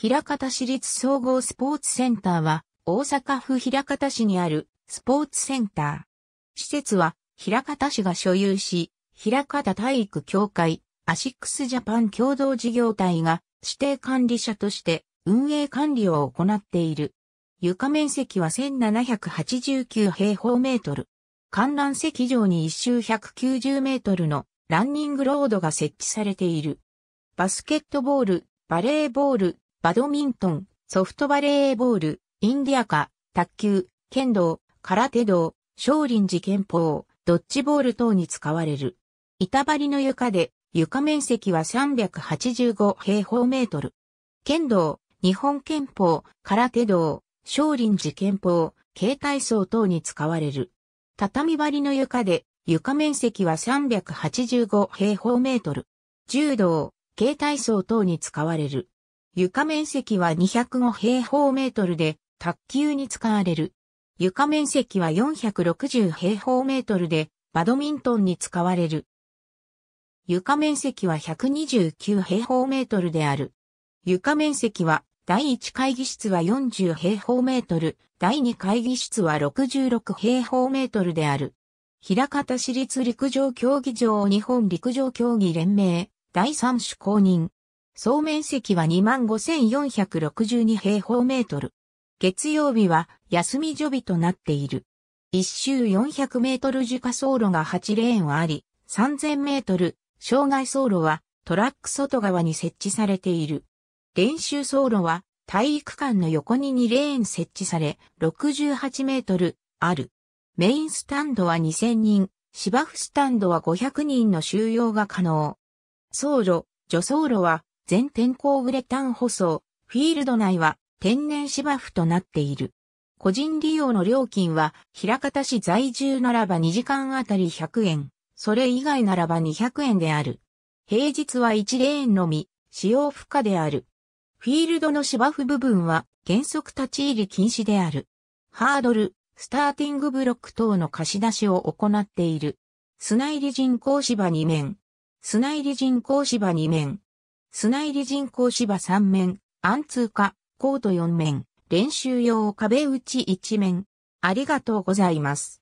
平方市立総合スポーツセンターは、大阪府平方市にあるスポーツセンター。施設は、平方市が所有し、平方体育協会、アシックスジャパン共同事業体が指定管理者として運営管理を行っている。床面積は1789平方メートル。観覧席上に一周190メートルのランニングロードが設置されている。バスケットボール、バレーボール、バドミントン、ソフトバレーボール、インディアカ、卓球、剣道、空手道、少林寺拳法、ドッジボール等に使われる。板張りの床で、床面積は385平方メートル。剣道、日本拳法、空手道、少林寺拳法、携帯層等に使われる。畳張りの床で、床面積は385平方メートル。柔道、携帯層等に使われる。床面積は205平方メートルで、卓球に使われる。床面積は460平方メートルで、バドミントンに使われる。床面積は129平方メートルである。床面積は、第1会議室は40平方メートル、第2会議室は66平方メートルである。平方市立陸上競技場日本陸上競技連盟、第3種公認。総面積は25,462平方メートル。月曜日は休み所日となっている。一周400メートル自家走路が8レーンあり、3000メートル障害走路はトラック外側に設置されている。練習走路は体育館の横に2レーン設置され、68メートルある。メインスタンドは2000人、芝生スタンドは500人の収容が可能。走路、助走路は全天候ウレタン舗装、フィールド内は天然芝生となっている。個人利用の料金は、平方市在住ならば2時間あたり100円、それ以外ならば200円である。平日は1レーンのみ、使用不可である。フィールドの芝生部分は原則立ち入り禁止である。ハードル、スターティングブロック等の貸し出しを行っている。砂入り人工芝2面。砂入り人工芝2面。砂入り人工芝3面、暗通化、コート4面、練習用壁打ち1面。ありがとうございます。